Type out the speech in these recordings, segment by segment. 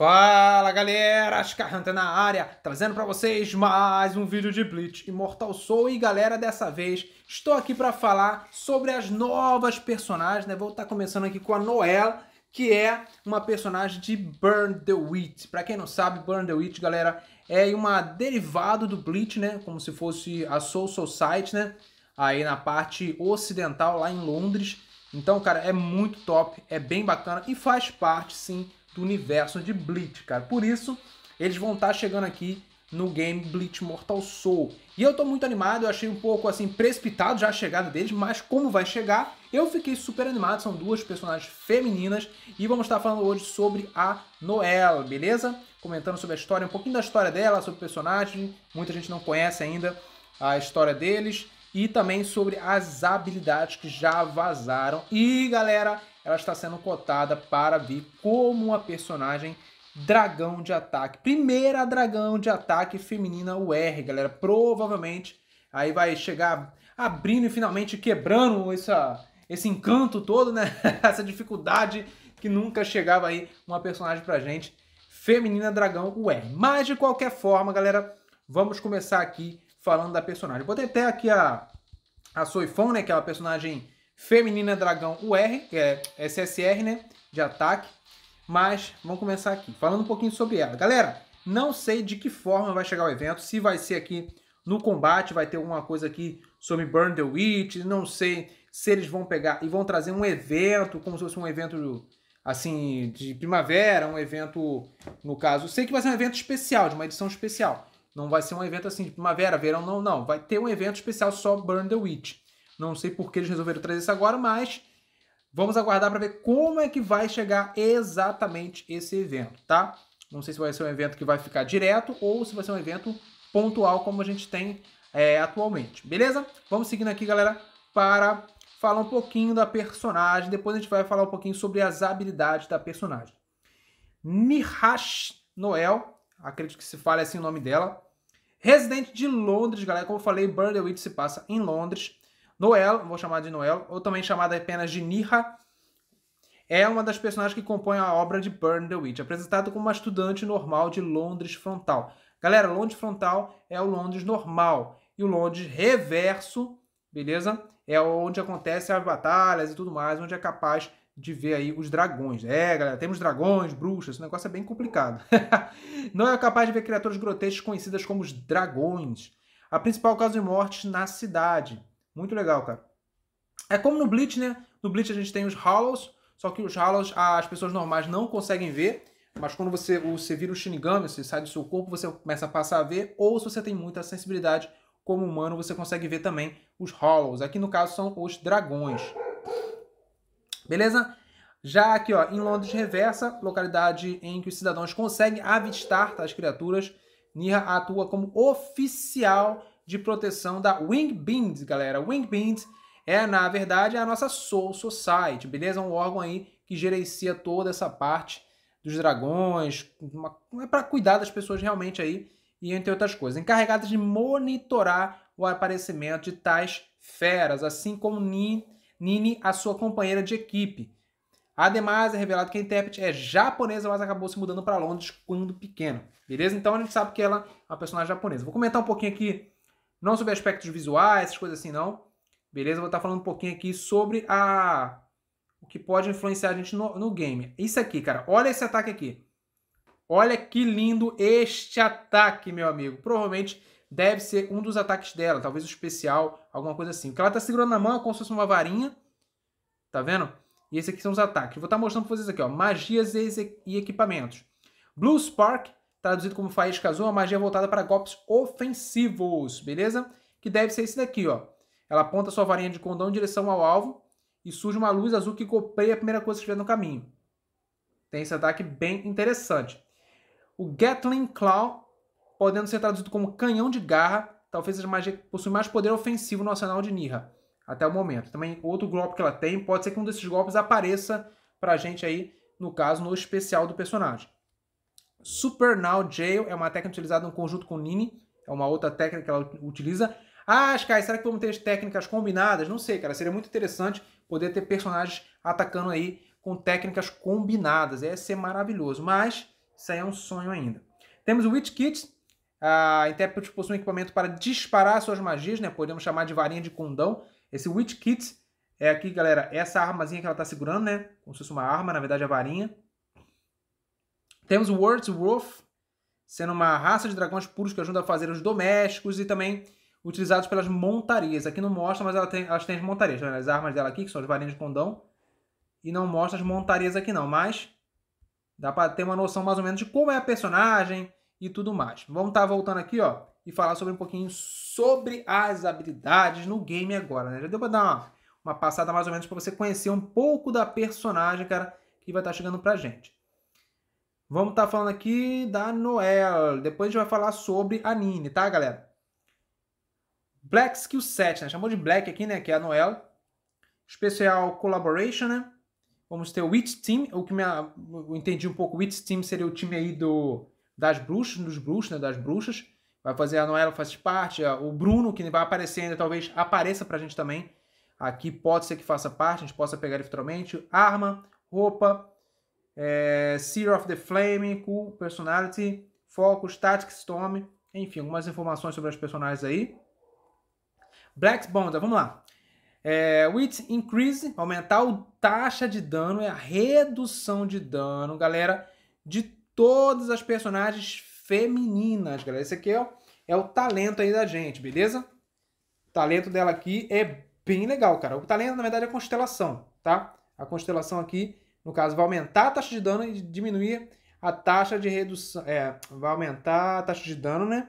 Fala galera, Ascarranta na área, trazendo para vocês mais um vídeo de Blitz Immortal Soul e galera, dessa vez estou aqui para falar sobre as novas personagens, né? Vou estar tá começando aqui com a Noel, que é uma personagem de Burn the Witch. Para quem não sabe, Burn the Witch, galera, é uma derivado do Blitz, né? Como se fosse a Soul Society, né? Aí na parte ocidental, lá em Londres. Então, cara, é muito top, é bem bacana e faz parte, sim, do universo de Bleach, cara. Por isso, eles vão estar tá chegando aqui no game Bleach Mortal Soul. E eu tô muito animado, eu achei um pouco assim precipitado já a chegada deles, mas como vai chegar, eu fiquei super animado, são duas personagens femininas e vamos estar tá falando hoje sobre a Noelle, beleza? Comentando sobre a história, um pouquinho da história dela, sobre o personagem, muita gente não conhece ainda a história deles e também sobre as habilidades que já vazaram. E galera, ela está sendo cotada para vir como uma personagem dragão de ataque. Primeira dragão de ataque feminina UR, galera. Provavelmente aí vai chegar abrindo e finalmente quebrando essa, esse encanto todo, né? essa dificuldade que nunca chegava aí uma personagem pra gente. Feminina Dragão UR. Mas de qualquer forma, galera, vamos começar aqui falando da personagem. Botei até aqui a, a Soifon, né? Que é uma personagem Feminina Dragão UR, que é SSR, né? De ataque. Mas vamos começar aqui, falando um pouquinho sobre ela. Galera, não sei de que forma vai chegar o evento, se vai ser aqui no combate, vai ter alguma coisa aqui sobre Burn the Witch, não sei se eles vão pegar e vão trazer um evento, como se fosse um evento assim de primavera, um evento, no caso, sei que vai ser um evento especial, de uma edição especial. Não vai ser um evento assim de primavera, verão, não, não. Vai ter um evento especial só Burn the Witch. Não sei por que eles resolveram trazer isso agora, mas vamos aguardar para ver como é que vai chegar exatamente esse evento, tá? Não sei se vai ser um evento que vai ficar direto ou se vai ser um evento pontual como a gente tem é, atualmente, beleza? Vamos seguindo aqui, galera, para falar um pouquinho da personagem. Depois a gente vai falar um pouquinho sobre as habilidades da personagem. Nirhash Noel, acredito que se fale assim o nome dela. Residente de Londres, galera. Como eu falei, Burley Witch se passa em Londres. Noel, vou chamar de Noel, ou também chamada apenas de Nirra, é uma das personagens que compõem a obra de Burn the Witch, apresentada como uma estudante normal de Londres frontal. Galera, Londres frontal é o Londres normal e o Londres reverso, beleza? É onde acontecem as batalhas e tudo mais, onde é capaz de ver aí os dragões. É, galera, temos dragões, bruxas, esse negócio é bem complicado. Não é capaz de ver criaturas grotescas conhecidas como os dragões. A principal causa de mortes na cidade. Muito legal, cara. É como no bleach né? No bleach a gente tem os Hollows, só que os Hollows as pessoas normais não conseguem ver, mas quando você, você vira o Shinigami, você sai do seu corpo, você começa a passar a ver, ou se você tem muita sensibilidade como humano, você consegue ver também os Hollows. Aqui no caso são os dragões. Beleza? Já aqui, ó, em Londres Reversa, localidade em que os cidadãos conseguem avistar as criaturas, Nira atua como oficial de proteção da Wing Beans, galera. Wing Beans é, na verdade, a nossa Soul Society, beleza? Um órgão aí que gerencia toda essa parte dos dragões, uma, é para cuidar das pessoas realmente aí, e entre outras coisas. Encarregada de monitorar o aparecimento de tais feras, assim como Nini, Nini a sua companheira de equipe. Ademais, é revelado que a intérprete é japonesa, mas acabou se mudando para Londres quando pequena. Beleza? Então a gente sabe que ela é uma personagem japonesa. Vou comentar um pouquinho aqui não sobre aspectos visuais, essas coisas assim, não. Beleza? Vou estar falando um pouquinho aqui sobre a o que pode influenciar a gente no, no game. Isso aqui, cara. Olha esse ataque aqui. Olha que lindo este ataque, meu amigo. Provavelmente deve ser um dos ataques dela, talvez o especial, alguma coisa assim. O que ela está segurando na mão é como se fosse uma varinha, tá vendo? E esse aqui são os ataques. Vou estar tá mostrando para vocês aqui, ó, magias e equipamentos. Blue Spark traduzido como Faísca Azul, uma magia é voltada para golpes ofensivos, beleza? Que deve ser esse daqui, ó. Ela aponta sua varinha de condão em direção ao alvo e surge uma luz azul que golpeia a primeira coisa que estiver no caminho. Tem esse ataque bem interessante. O Gatling Claw, podendo ser traduzido como canhão de garra, talvez seja magia que possui mais poder ofensivo no arsenal de Nirra até o momento. Também outro golpe que ela tem, pode ser que um desses golpes apareça pra gente aí, no caso, no especial do personagem. Now Jail é uma técnica utilizada em conjunto com Nini, é uma outra técnica que ela utiliza. Ah, Sky, será que vamos ter técnicas combinadas? Não sei, cara. Seria muito interessante poder ter personagens atacando aí com técnicas combinadas. Ia ser maravilhoso, mas isso aí é um sonho ainda. Temos o Witch Kit. A intérprete possui um equipamento para disparar suas magias, né? Podemos chamar de varinha de condão. Esse Witch Kit é aqui, galera, essa armazinha que ela está segurando, né? Como se fosse uma arma, na verdade é varinha. Temos o Wordsworth, sendo uma raça de dragões puros que ajuda a fazer os domésticos e também utilizados pelas montarias. Aqui não mostra, mas ela tem, elas têm as montarias. Tá as armas dela aqui, que são as varinhas de condão. E não mostra as montarias aqui não, mas dá para ter uma noção mais ou menos de como é a personagem e tudo mais. Vamos estar tá voltando aqui, ó, e falar sobre um pouquinho sobre as habilidades no game agora, né? Já deu para dar uma, uma, passada mais ou menos para você conhecer um pouco da personagem, cara, que vai estar tá chegando para gente. Vamos estar tá falando aqui da Noel. Depois a gente vai falar sobre a Nini, tá, galera? Black Skill 7, né? Chamou de Black aqui, né? Que é a Noel. Especial Collaboration, né? Vamos ter o Witch Team. O que me, eu entendi um pouco, Witch Team seria o time aí do, das bruxas, dos bruxos, né? Das bruxas. Vai fazer a Noel, faz parte. O Bruno, que vai aparecer ainda, talvez apareça pra gente também. Aqui pode ser que faça parte, a gente possa pegar ele futuramente. Arma, roupa, é, Seer of the Flame, Cool Personality, Focus, Static Storm, enfim, algumas informações sobre as personagens aí. Black Bonda, vamos lá. É, Wit Increase, aumentar o taxa de dano, é a redução de dano, galera, de todas as personagens femininas, galera. Esse aqui é o, é o talento aí da gente, beleza? O talento dela aqui é bem legal, cara. O talento, na verdade, é a constelação, tá? A constelação aqui no caso, vai aumentar a taxa de dano e diminuir a taxa de redução. É, vai aumentar a taxa de dano, né?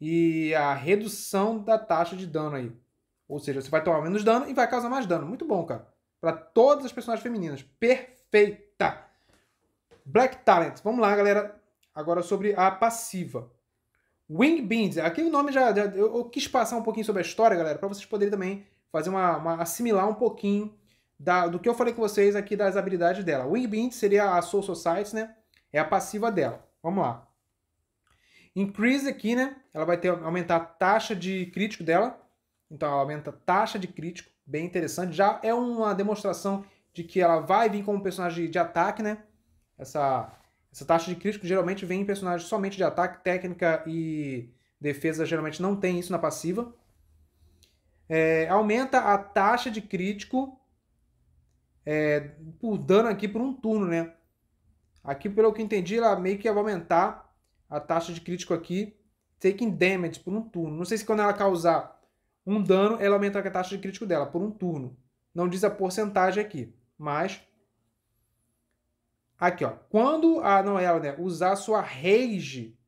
E a redução da taxa de dano aí. Ou seja, você vai tomar menos dano e vai causar mais dano. Muito bom, cara. Para todas as personagens femininas. Perfeita! Black Talent. Vamos lá, galera. Agora sobre a passiva. Wing Beans. Aqui o nome já. já eu, eu, quis passar um pouquinho sobre a história, galera, para vocês poderem também fazer uma, uma assimilar um pouquinho da, do que eu falei com vocês aqui das habilidades dela. Wingbind seria a Soul Society, né? É a passiva dela. Vamos lá. Increase aqui, né? Ela vai ter, aumentar a taxa de crítico dela. Então ela aumenta a taxa de crítico. Bem interessante. Já é uma demonstração de que ela vai vir como personagem de, ataque, né? Essa, essa taxa de crítico geralmente vem em personagens somente de ataque, técnica e defesa. Geralmente não tem isso na passiva. É, aumenta a taxa de crítico é, por dano aqui por um turno, né? Aqui, pelo que entendi, ela meio que aumentar a taxa de crítico aqui, taking damage por um turno. Não sei se quando ela causar um dano, ela aumenta a taxa de crítico dela por um turno. Não diz a porcentagem aqui, mas... Aqui, ó. Quando a não ela, né, usar sua rage,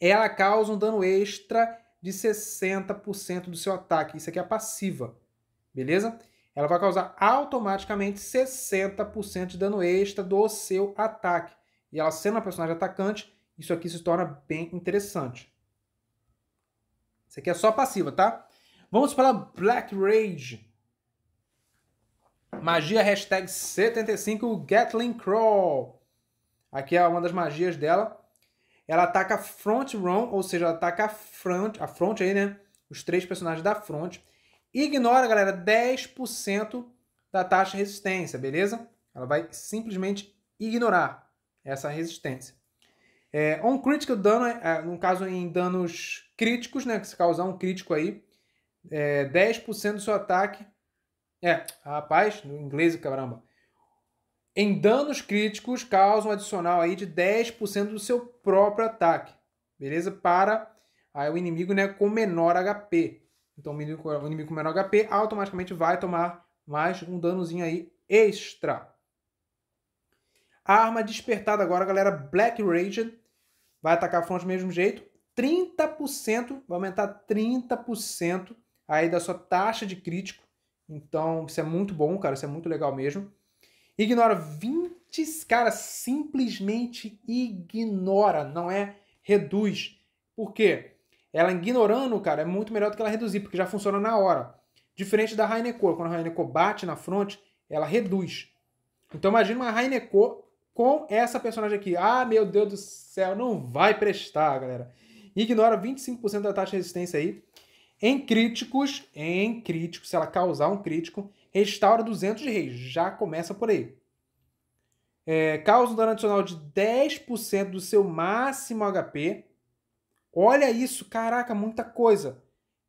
ela causa um dano extra de 60% do seu ataque. Isso aqui é a passiva, beleza? ela vai causar automaticamente 60% de dano extra do seu ataque. E ela sendo uma personagem atacante, isso aqui se torna bem interessante. Isso aqui é só passiva, tá? Vamos para Black Rage. Magia hashtag 75 Gatling Crawl. Aqui é uma das magias dela. Ela ataca front row, ou seja, ataca front, a front aí, né? Os três personagens da front. Ignora, galera, 10% da taxa de resistência, beleza? Ela vai simplesmente ignorar essa resistência. É, on critical dano, é, é, no caso em danos críticos, né? Que se causar um crítico aí, é, 10% do seu ataque. É, rapaz, no inglês, caramba. Em danos críticos, causa um adicional aí de 10% do seu próprio ataque, beleza? Para aí, o inimigo né, com menor HP. Então o inimigo, o inimigo com menor HP automaticamente vai tomar mais um danozinho aí extra. A arma despertada agora, galera, Black Rage. Vai atacar a fonte do mesmo jeito. 30%, vai aumentar 30% aí da sua taxa de crítico. Então, isso é muito bom, cara. Isso é muito legal mesmo. Ignora 20, cara, simplesmente ignora, não é reduz. Por quê? Ela ignorando, cara, é muito melhor do que ela reduzir, porque já funciona na hora. Diferente da Raineko, quando a Raineko bate na fronte, ela reduz. Então imagina uma Raineko com essa personagem aqui. Ah, meu Deus do céu, não vai prestar, galera. Ignora 25% da taxa de resistência aí. Em críticos, em críticos, se ela causar um crítico, restaura 200 de reis. Já começa por aí. É, causa um dano adicional de 10% do seu máximo HP Olha isso, caraca, muita coisa.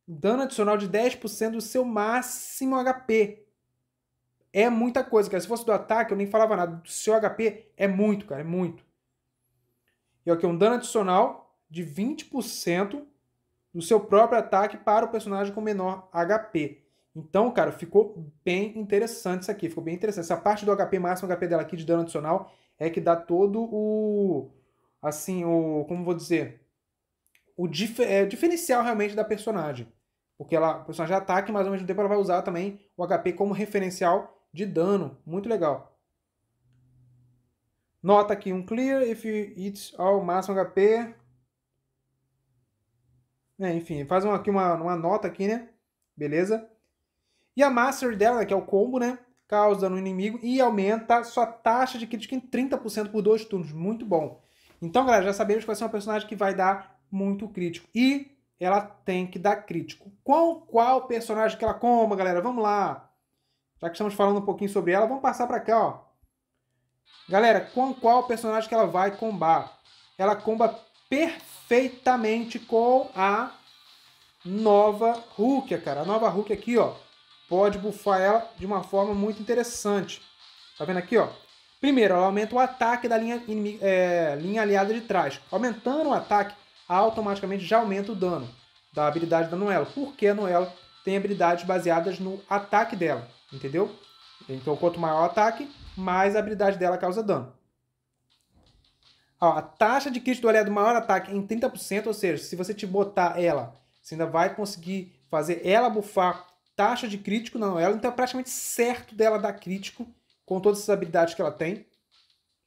Dano adicional de 10% do seu máximo HP. É muita coisa, cara. Se fosse do ataque, eu nem falava nada. Do seu HP é muito, cara, é muito. E aqui, um dano adicional de 20% do seu próprio ataque para o personagem com menor HP. Então, cara, ficou bem interessante isso aqui. Ficou bem interessante. Essa parte do HP máximo, HP dela aqui de dano adicional, é que dá todo o. Assim, o. Como vou dizer? o dif é, diferencial realmente da personagem. Porque ela, a personagem ataque, mas ao mesmo tempo ela vai usar também o HP como referencial de dano. Muito legal. Nota aqui um clear if it's all máximo HP. É, enfim, faz uma, aqui uma, uma nota aqui, né? Beleza? E a Master dela, né, que é o combo, né? Causa no inimigo e aumenta sua taxa de crítica em 30% por dois turnos. Muito bom. Então, galera, já sabemos que vai ser uma personagem que vai dar muito crítico. E ela tem que dar crítico. Qual qual personagem que ela coma, galera? Vamos lá. Já que estamos falando um pouquinho sobre ela, vamos passar para cá, ó. Galera, com qual personagem que ela vai combar? Ela comba perfeitamente com a nova Rukia, cara. A nova Hulk aqui, ó, pode bufar ela de uma forma muito interessante. Tá vendo aqui, ó? Primeiro, ela aumenta o ataque da linha, é, linha aliada de trás. Aumentando o ataque, automaticamente já aumenta o dano da habilidade da Noela, porque a Noela tem habilidades baseadas no ataque dela, entendeu? Então, quanto maior o ataque, mais a habilidade dela causa dano. Ó, a taxa de crítico do aliado maior ataque em 30%, ou seja, se você te botar ela, você ainda vai conseguir fazer ela bufar taxa de crítico na Noela, então é praticamente certo dela dar crítico com todas as habilidades que ela tem.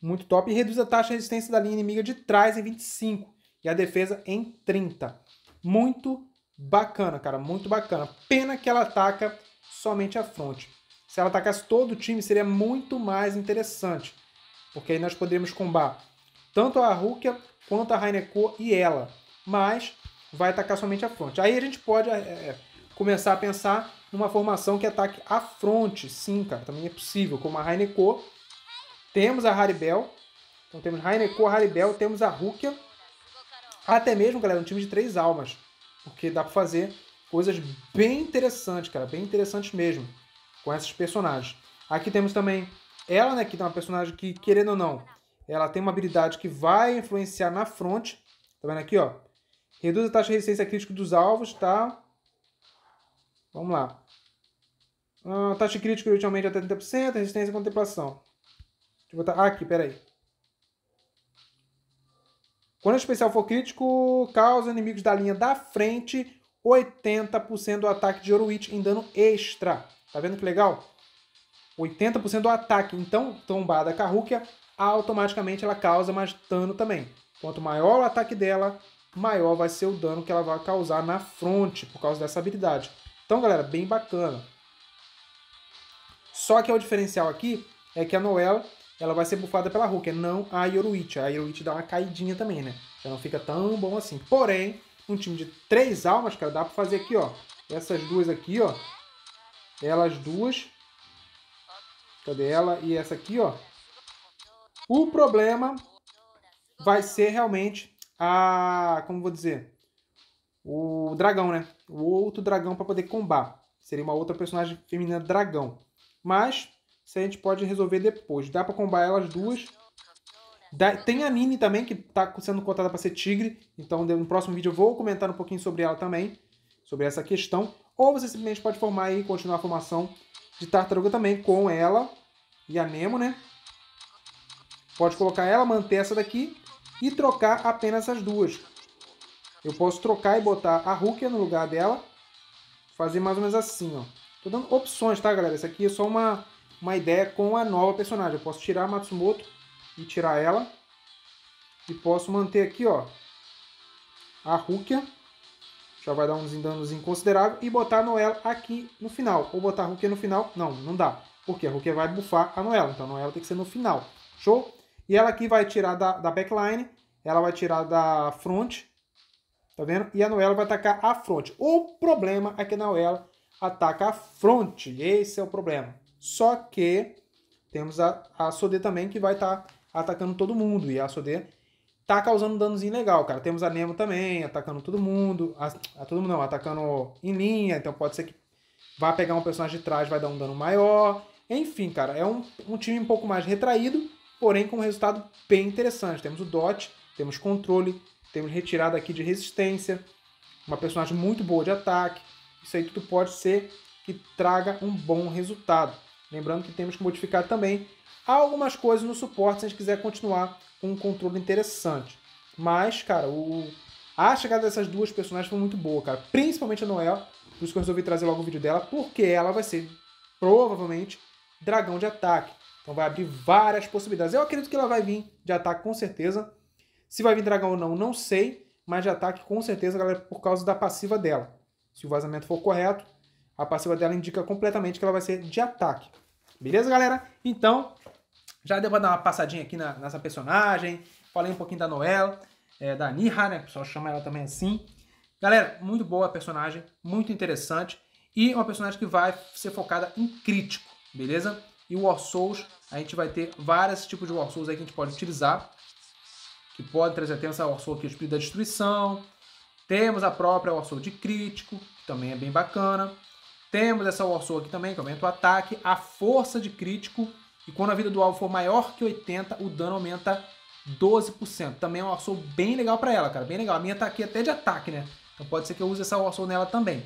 Muito top. E reduz a taxa de resistência da linha inimiga de trás em 25 e a defesa em 30. Muito bacana, cara, muito bacana. Pena que ela ataca somente a fronte. Se ela atacasse todo o time, seria muito mais interessante, porque aí nós poderíamos combar tanto a Rukia quanto a Heineko e ela, mas vai atacar somente a fronte. Aí a gente pode é, é, começar a pensar numa formação que ataque a fronte, sim, cara, também é possível, como a Heineko. Temos a Haribel, então temos Heineko, Haribel, temos a Rukia, até mesmo, galera, um time de três almas. Porque dá para fazer coisas bem interessantes, cara. Bem interessantes mesmo. Com esses personagens. Aqui temos também ela, né? Que é uma personagem que, querendo ou não, ela tem uma habilidade que vai influenciar na fronte. Tá vendo aqui, ó? Reduz a taxa de resistência crítica dos alvos, tá? Vamos lá. Ah, taxa de crítica ultimamente é até 30%, resistência e contemplação. Deixa eu botar... Ah, aqui, peraí. Quando o especial for crítico, causa inimigos da linha da frente 80% do ataque de Orowitch em dano extra. Tá vendo que legal? 80% do ataque. Então, tombada a automaticamente ela causa mais dano também. Quanto maior o ataque dela, maior vai ser o dano que ela vai causar na fronte por causa dessa habilidade. Então, galera, bem bacana. Só que é o diferencial aqui é que a Noel ela vai ser bufada pela é não a Yoruichi. A Yoruichi dá uma caidinha também, né? ela não fica tão bom assim. Porém, um time de três almas, cara, dá pra fazer aqui, ó. Essas duas aqui, ó. Elas duas. Cadê ela? E essa aqui, ó. O problema vai ser realmente a... Como vou dizer? O dragão, né? O outro dragão para poder combar. Seria uma outra personagem feminina dragão. Mas isso a gente pode resolver depois. Dá para combar elas duas. Dá, tem a Nini também, que está sendo cotada para ser tigre. Então, no próximo vídeo eu vou comentar um pouquinho sobre ela também. Sobre essa questão. Ou você simplesmente pode formar e continuar a formação de tartaruga também com ela e a Nemo, né? Pode colocar ela, manter essa daqui e trocar apenas as duas. Eu posso trocar e botar a Rukia no lugar dela. Fazer mais ou menos assim, ó. Tô dando opções, tá, galera? Isso aqui é só uma uma ideia com a nova personagem. Eu posso tirar a Matsumoto e tirar ela. E posso manter aqui, ó, a Rukia. Já vai dar uns danos inconsideráveis. E botar a Noela aqui no final. Ou botar a Rukia no final. Não, não dá. Porque a Rukia vai bufar a Noela. Então a Noela tem que ser no final. Show? E ela aqui vai tirar da, da backline. Ela vai tirar da front. Tá vendo? E a Noela vai atacar a front. O problema é que a Noela ataca a front. Esse é o problema. Só que temos a, a Sodê também que vai estar tá atacando todo mundo. E a Sodê tá causando danos legal, cara. Temos a Nemo também atacando todo mundo. A, a todo mundo não, atacando em linha. Então pode ser que vá pegar um personagem de trás, vai dar um dano maior. Enfim, cara, é um, um time um pouco mais retraído, porém com um resultado bem interessante. Temos o Dot, temos controle, temos retirada aqui de resistência, uma personagem muito boa de ataque. Isso aí tudo pode ser que traga um bom resultado. Lembrando que temos que modificar também algumas coisas no suporte se a gente quiser continuar com um controle interessante. Mas, cara, o... a chegada dessas duas personagens foi muito boa, cara. Principalmente a Noel, por isso que eu resolvi trazer logo o vídeo dela, porque ela vai ser, provavelmente, dragão de ataque. Então vai abrir várias possibilidades. Eu acredito que ela vai vir de ataque com certeza. Se vai vir dragão ou não, não sei. Mas de ataque com certeza, galera, por causa da passiva dela. Se o vazamento for correto, a passiva dela indica completamente que ela vai ser de ataque. Beleza, galera? Então, já deu pra dar uma passadinha aqui na, nessa personagem. Falei um pouquinho da Noela, é, da Niha, né? O pessoal chama ela também assim. Galera, muito boa a personagem, muito interessante. E é uma personagem que vai ser focada em crítico, beleza? E o War Souls, a gente vai ter vários tipos de War Souls aí que a gente pode utilizar. Que pode trazer até essa War Soul aqui, o Espírito da Destruição. Temos a própria War Soul de Crítico, que também é bem bacana. Temos essa Warsaw aqui também, que aumenta o ataque, a força de crítico, e quando a vida do alvo for maior que 80, o dano aumenta 12%. Também é uma Warsaw bem legal para ela, cara, bem legal. A minha tá aqui até de ataque, né? Então pode ser que eu use essa Warsaw nela também.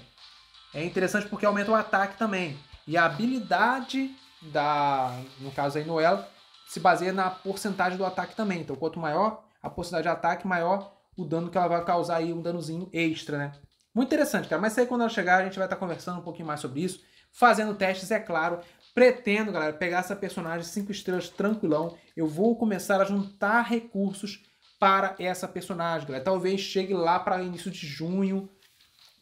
É interessante porque aumenta o ataque também. E a habilidade da, no caso aí ela se baseia na porcentagem do ataque também. Então quanto maior a porcentagem de ataque, maior o dano que ela vai causar aí, um danozinho extra, né? Muito interessante, cara. Mas aí quando ela chegar, a gente vai estar tá conversando um pouquinho mais sobre isso, fazendo testes, é claro. Pretendo, galera, pegar essa personagem 5 estrelas tranquilão. Eu vou começar a juntar recursos para essa personagem, galera. Talvez chegue lá para início de junho,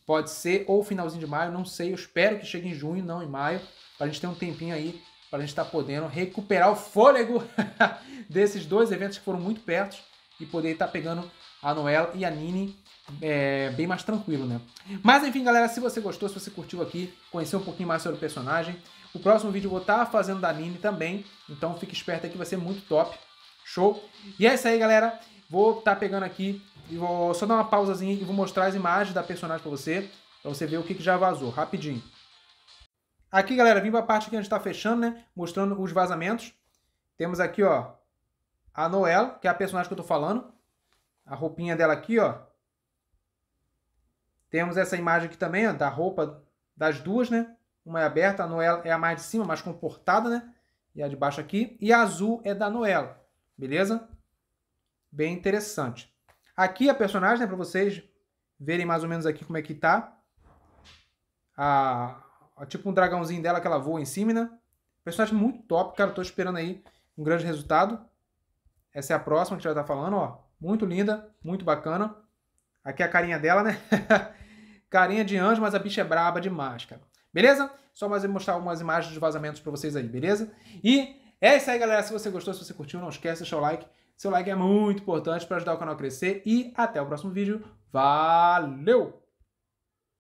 pode ser, ou finalzinho de maio, não sei. Eu espero que chegue em junho, não em maio, para a gente ter um tempinho aí para a gente estar tá podendo recuperar o fôlego desses dois eventos que foram muito perto e poder estar tá pegando a Noela e a Nini é, bem mais tranquilo, né? Mas enfim, galera, se você gostou, se você curtiu aqui, conhecer um pouquinho mais sobre o personagem, o próximo vídeo eu vou estar tá fazendo da Nini também, então fique esperto aqui, vai ser muito top. Show? E é isso aí, galera. Vou estar tá pegando aqui, vou só dar uma pausazinha e vou mostrar as imagens da personagem para você, para você ver o que, que já vazou, rapidinho. Aqui, galera, vim para a parte que a gente está fechando, né? Mostrando os vazamentos. Temos aqui, ó, a Noel, que é a personagem que eu tô falando. A roupinha dela aqui, ó, temos essa imagem aqui também, ó, da roupa das duas, né? Uma é aberta, a Noela é a mais de cima, mais comportada, né? E a de baixo aqui. E a azul é da Noela, beleza? Bem interessante. Aqui a personagem, né, para vocês verem mais ou menos aqui como é que tá. A, a, tipo um dragãozinho dela que ela voa em cima, né? Personagem muito top, cara. tô esperando aí um grande resultado. Essa é a próxima que a gente vai estar tá falando, ó. Muito linda, muito bacana. Aqui é a carinha dela, né? carinha de anjo, mas a bicha é braba demais, cara. Beleza? Só mais mostrar algumas imagens de vazamentos para vocês aí, beleza? E é isso aí, galera. Se você gostou, se você curtiu, não esquece de deixar o like. Seu like é muito importante para ajudar o canal a crescer. E até o próximo vídeo. Valeu!